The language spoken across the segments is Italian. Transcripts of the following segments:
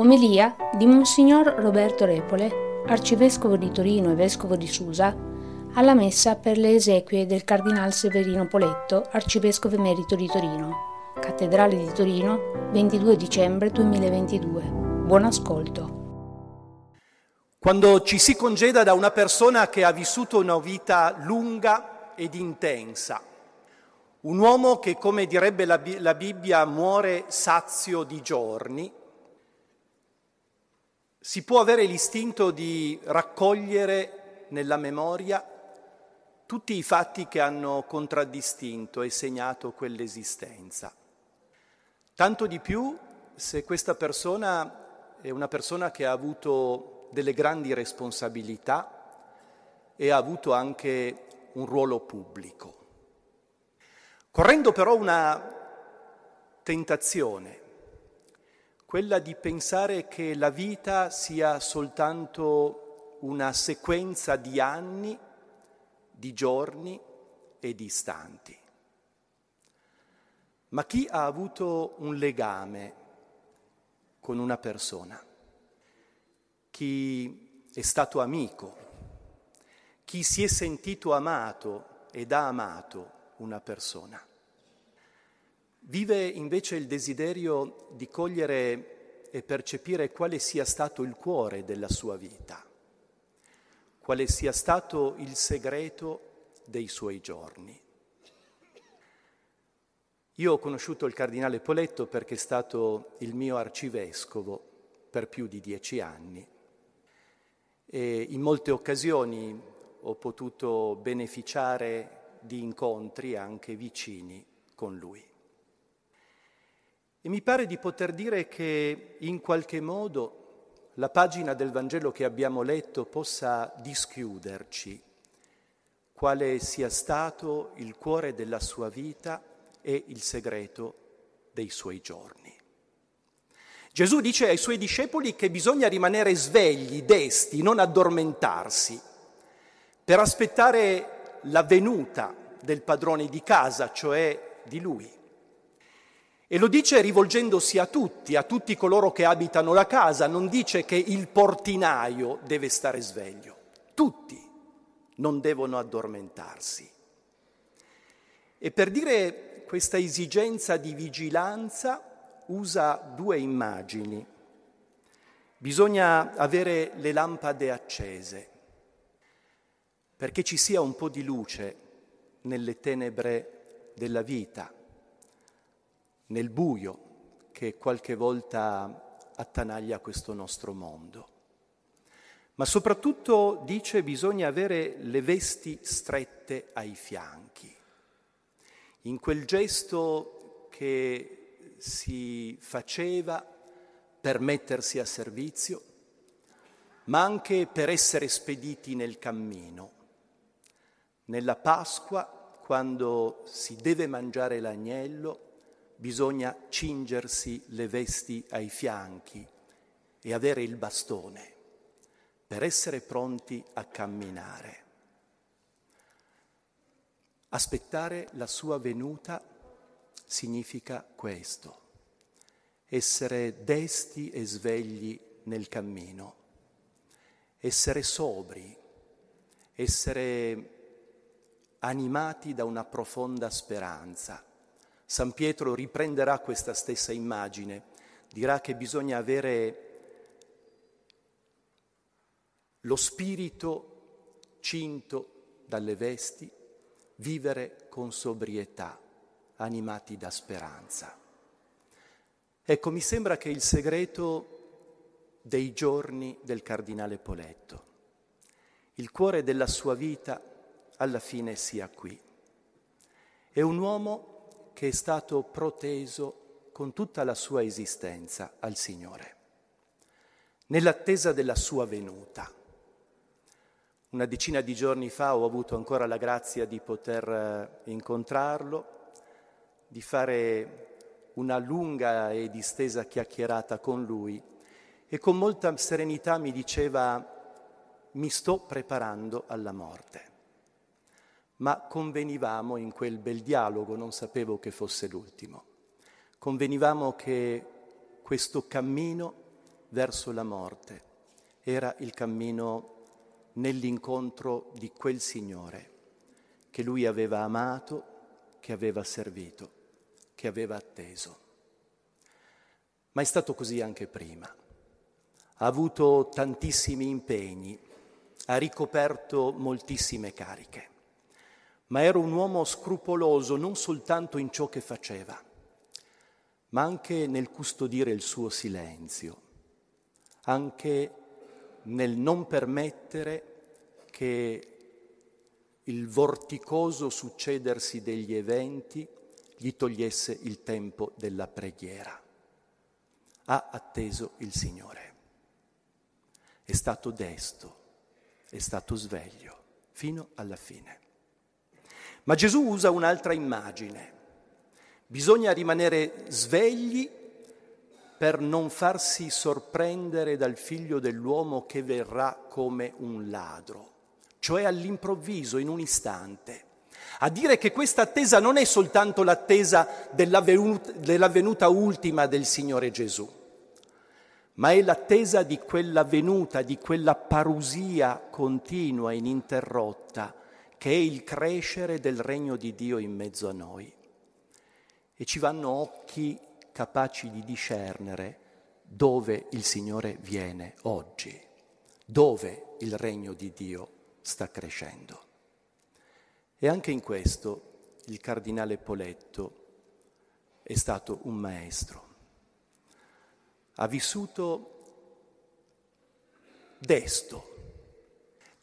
Omelia di Monsignor Roberto Repole, arcivescovo di Torino e vescovo di Susa, alla messa per le esequie del Cardinal Severino Poletto, arcivescovo emerito di Torino, Cattedrale di Torino, 22 dicembre 2022. Buon ascolto. Quando ci si congeda da una persona che ha vissuto una vita lunga ed intensa, un uomo che, come direbbe la, Bibbia, muore sazio di giorni, si può avere l'istinto di raccogliere nella memoria tutti i fatti che hanno contraddistinto e segnato quell'esistenza. Tanto di più se questa persona è una persona che ha avuto delle grandi responsabilità e ha avuto anche un ruolo pubblico. Correndo però una tentazione quella di pensare che la vita sia soltanto una sequenza di anni, di giorni e di istanti. Ma chi ha avuto un legame con una persona? Chi è stato amico? Chi si è sentito amato ed ha amato una persona? Vive invece il desiderio di cogliere e percepire quale sia stato il cuore della sua vita, quale sia stato il segreto dei suoi giorni. Io ho conosciuto il cardinale Poletto perché è stato il mio arcivescovo per più di dieci anni e in molte occasioni ho potuto beneficiare di incontri anche vicini con lui. E mi pare di poter dire che in qualche modo la pagina del Vangelo che abbiamo letto possa dischiuderci quale sia stato il cuore della sua vita e il segreto dei suoi giorni. Gesù dice ai suoi discepoli che bisogna rimanere svegli, desti, non addormentarsi, per aspettare la venuta del padrone di casa, cioè di lui. E lo dice rivolgendosi a tutti, a tutti coloro che abitano la casa, non dice che il portinaio deve stare sveglio, tutti non devono addormentarsi. E per dire questa esigenza di vigilanza usa due immagini. Bisogna avere le lampade accese perché ci sia un po' di luce nelle tenebre della vita nel buio che qualche volta attanaglia questo nostro mondo. Ma soprattutto dice bisogna avere le vesti strette ai fianchi. In quel gesto che si faceva per mettersi a servizio, ma anche per essere spediti nel cammino. Nella Pasqua, quando si deve mangiare l'agnello, bisogna cingersi le vesti ai fianchi e avere il bastone per essere pronti a camminare. Aspettare la sua venuta significa questo, essere desti e svegli nel cammino, essere sobri, essere animati da una profonda speranza San Pietro riprenderà questa stessa immagine, dirà che bisogna avere lo spirito cinto dalle vesti, vivere con sobrietà, animati da speranza. Ecco, mi sembra che il segreto dei giorni del cardinale Poletto, il cuore della sua vita alla fine sia qui. È un uomo che è stato proteso con tutta la sua esistenza al Signore, nell'attesa della sua venuta. Una decina di giorni fa ho avuto ancora la grazia di poter eh, incontrarlo, di fare una lunga e distesa chiacchierata con lui e con molta serenità mi diceva mi sto preparando alla morte ma convenivamo in quel bel dialogo, non sapevo che fosse l'ultimo, convenivamo che questo cammino verso la morte era il cammino nell'incontro di quel Signore che lui aveva amato, che aveva servito, che aveva atteso. Ma è stato così anche prima. Ha avuto tantissimi impegni, ha ricoperto moltissime cariche ma era un uomo scrupoloso non soltanto in ciò che faceva, ma anche nel custodire il suo silenzio, anche nel non permettere che il vorticoso succedersi degli eventi gli togliesse il tempo della preghiera. Ha atteso il Signore. È stato desto, è stato sveglio fino alla fine. Ma Gesù usa un'altra immagine. Bisogna rimanere svegli per non farsi sorprendere dal figlio dell'uomo che verrà come un ladro, cioè all'improvviso, in un istante. A dire che questa attesa non è soltanto l'attesa della venuta ultima del Signore Gesù, ma è l'attesa di quella venuta, di quella parusia continua, ininterrotta, che è il crescere del regno di Dio in mezzo a noi. E ci vanno occhi capaci di discernere dove il Signore viene oggi, dove il regno di Dio sta crescendo. E anche in questo il cardinale Poletto è stato un maestro. Ha vissuto desto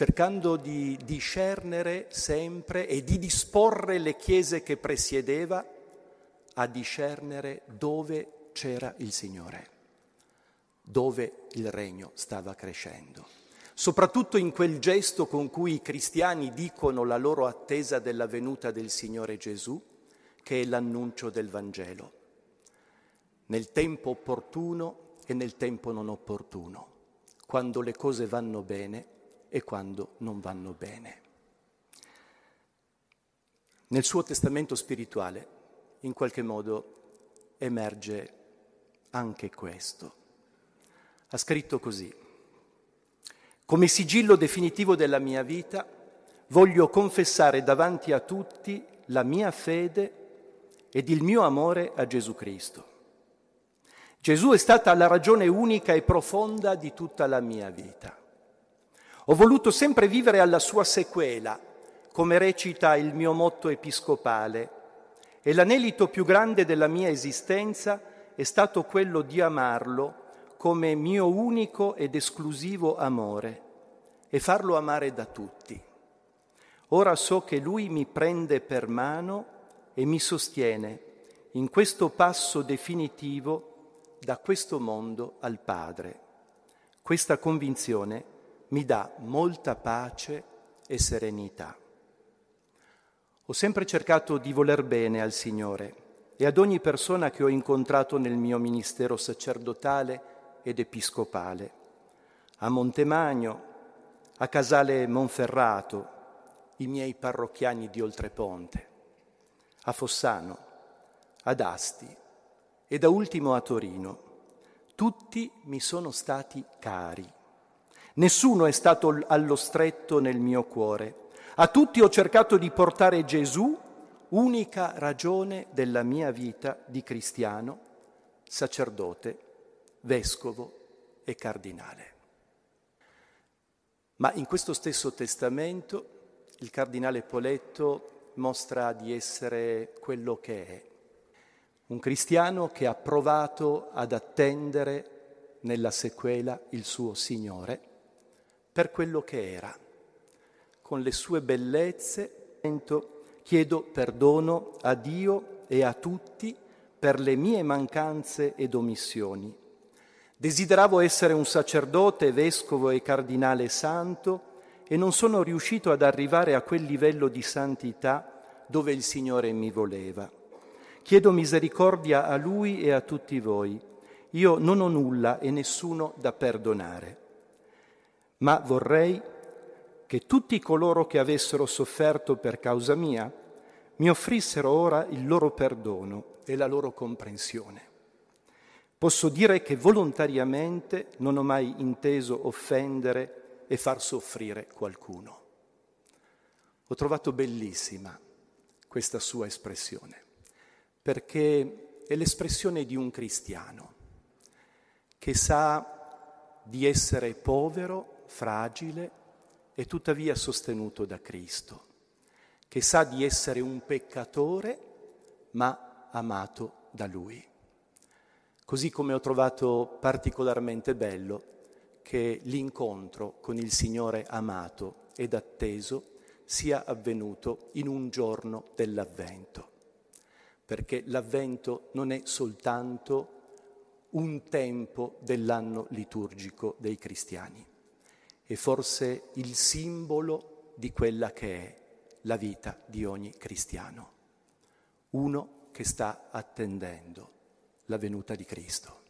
cercando di discernere sempre e di disporre le chiese che presiedeva a discernere dove c'era il Signore, dove il regno stava crescendo. Soprattutto in quel gesto con cui i cristiani dicono la loro attesa della venuta del Signore Gesù, che è l'annuncio del Vangelo, nel tempo opportuno e nel tempo non opportuno, quando le cose vanno bene e quando non vanno bene. Nel suo testamento spirituale, in qualche modo, emerge anche questo. Ha scritto così, come sigillo definitivo della mia vita, voglio confessare davanti a tutti la mia fede ed il mio amore a Gesù Cristo. Gesù è stata la ragione unica e profonda di tutta la mia vita. Ho voluto sempre vivere alla sua sequela, come recita il mio motto episcopale, e l'anelito più grande della mia esistenza è stato quello di amarlo come mio unico ed esclusivo amore e farlo amare da tutti. Ora so che lui mi prende per mano e mi sostiene in questo passo definitivo da questo mondo al Padre. Questa convinzione è mi dà molta pace e serenità. Ho sempre cercato di voler bene al Signore e ad ogni persona che ho incontrato nel mio ministero sacerdotale ed episcopale, a Montemagno, a Casale Monferrato, i miei parrocchiani di Oltreponte, a Fossano, ad Asti e da ultimo a Torino. Tutti mi sono stati cari Nessuno è stato allo stretto nel mio cuore. A tutti ho cercato di portare Gesù, unica ragione della mia vita di cristiano, sacerdote, vescovo e cardinale. Ma in questo stesso testamento il cardinale Poletto mostra di essere quello che è, un cristiano che ha provato ad attendere nella sequela il suo Signore per quello che era, con le sue bellezze. Chiedo perdono a Dio e a tutti per le mie mancanze ed omissioni. Desideravo essere un sacerdote, vescovo e cardinale santo e non sono riuscito ad arrivare a quel livello di santità dove il Signore mi voleva. Chiedo misericordia a Lui e a tutti voi. Io non ho nulla e nessuno da perdonare ma vorrei che tutti coloro che avessero sofferto per causa mia mi offrissero ora il loro perdono e la loro comprensione. Posso dire che volontariamente non ho mai inteso offendere e far soffrire qualcuno. Ho trovato bellissima questa sua espressione, perché è l'espressione di un cristiano che sa di essere povero fragile e tuttavia sostenuto da Cristo, che sa di essere un peccatore ma amato da Lui. Così come ho trovato particolarmente bello che l'incontro con il Signore amato ed atteso sia avvenuto in un giorno dell'avvento, perché l'avvento non è soltanto un tempo dell'anno liturgico dei cristiani è forse il simbolo di quella che è la vita di ogni cristiano, uno che sta attendendo la venuta di Cristo.